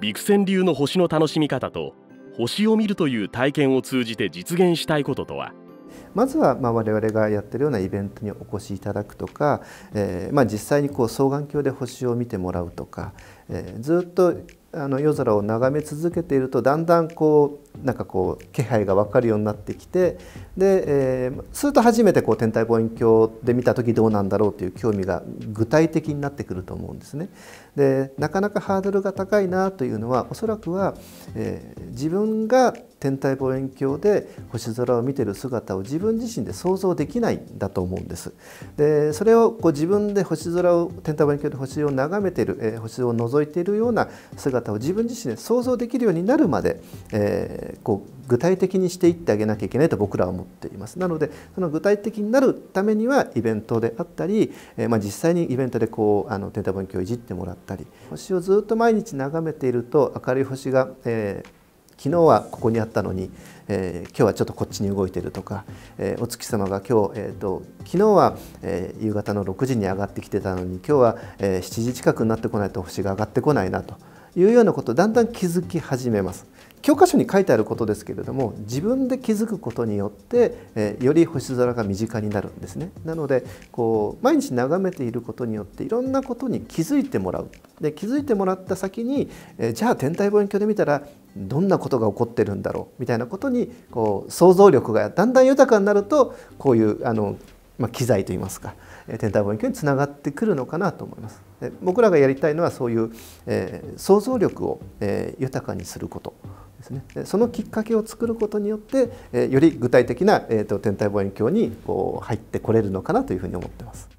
ビクセン流の星の楽しみ方と星を見るという体験を通じて実現したいこととはまずはま我々がやってるようなイベントにお越しいただくとか、えー、ま実際にこう双眼鏡で星を見てもらうとか、えー、ずっとあの夜空を眺め続けているとだんだんこうなんかこう気配が分かるようになってきてで、えー、すると初めてこう天体望遠鏡で見た時どうなんだろうという興味が具体的になってくると思うんですね。でなかなかハードルが高いなというのはおそらくは、えー、自分が天体望遠鏡で星空を見ている姿を自分自身で想像できないんだと思うんです。でそれをこう自分で星空を天体望遠鏡で星を眺めている、えー、星を覗いているような姿を自分自身で想像できるようになるまで、えー、こう具体的にしていってあげなきゃいけないと僕らは思っています。なのでその具体的になるためにはイベントであったり、えー、まあ、実際にイベントでこうあの天体望遠鏡をいじってもらったり星をずっと毎日眺めていると明るい星が、えー昨日はここにあったのに、えー、今日はちょっとこっちに動いてるとか、えー、お月様が今日、えーと、昨日は、えー、夕方の6時に上がってきてたのに今日は、えー、7時近くになってこないと星が上がってこないなというようなことだんだん気づき始めます。教科書に書いてあることですけれども自分で気づくことによって、えー、より星空が身近になるんですねなのでこう毎日眺めていることによっていろんなことに気づいてもらうで気づいてもらった先に、えー、じゃあ天体望遠鏡で見たらどんなことが起こってるんだろうみたいなことにこう想像力がだんだん豊かになるとこういうあの、まあ、機材といいますか天体望遠鏡につながってくるのかなと思います。僕らがやりたいのはそういう、えー、想像力を、えー、豊かにすることですね。そのきっかけを作ることによって、えー、より具体的な、えーと、天体望遠鏡にこう入ってこれるのかなというふうに思ってます。